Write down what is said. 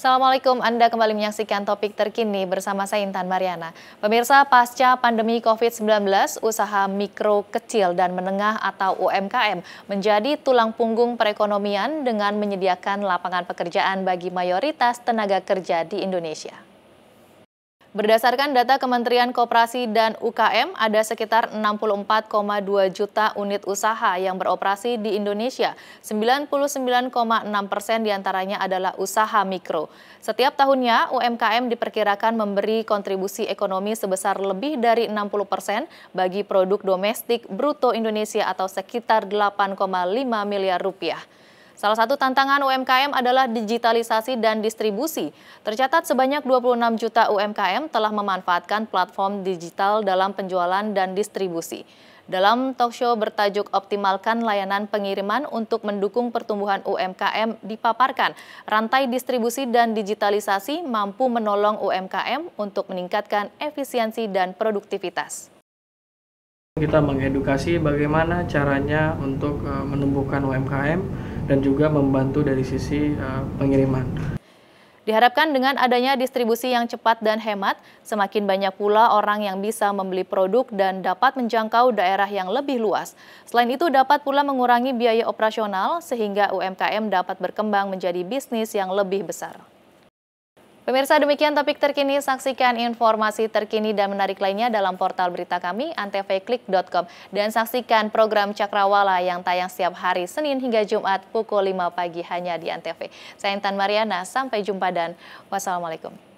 Assalamualaikum, Anda kembali menyaksikan topik terkini bersama saya Intan Mariana. Pemirsa, pasca pandemi COVID-19, usaha mikro, kecil, dan menengah atau UMKM menjadi tulang punggung perekonomian dengan menyediakan lapangan pekerjaan bagi mayoritas tenaga kerja di Indonesia. Berdasarkan data Kementerian Kooperasi dan UKM, ada sekitar 64,2 juta unit usaha yang beroperasi di Indonesia. 99,6 persen diantaranya adalah usaha mikro. Setiap tahunnya, UMKM diperkirakan memberi kontribusi ekonomi sebesar lebih dari 60 persen bagi produk domestik bruto Indonesia atau sekitar 8,5 miliar rupiah. Salah satu tantangan UMKM adalah digitalisasi dan distribusi. Tercatat sebanyak 26 juta UMKM telah memanfaatkan platform digital dalam penjualan dan distribusi. Dalam talkshow bertajuk Optimalkan Layanan Pengiriman untuk mendukung pertumbuhan UMKM dipaparkan, rantai distribusi dan digitalisasi mampu menolong UMKM untuk meningkatkan efisiensi dan produktivitas kita mengedukasi bagaimana caranya untuk eh, menumbuhkan UMKM dan juga membantu dari sisi uh, pengiriman. Diharapkan dengan adanya distribusi yang cepat dan hemat, semakin banyak pula orang yang bisa membeli produk dan dapat menjangkau daerah yang lebih luas. Selain itu dapat pula mengurangi biaya operasional sehingga UMKM dapat berkembang menjadi bisnis yang lebih besar. Pemirsa demikian topik terkini, saksikan informasi terkini dan menarik lainnya dalam portal berita kami antvklik.com dan saksikan program Cakrawala yang tayang setiap hari Senin hingga Jumat pukul 5 pagi hanya di Antv. Saya Intan Mariana, sampai jumpa dan wassalamualaikum.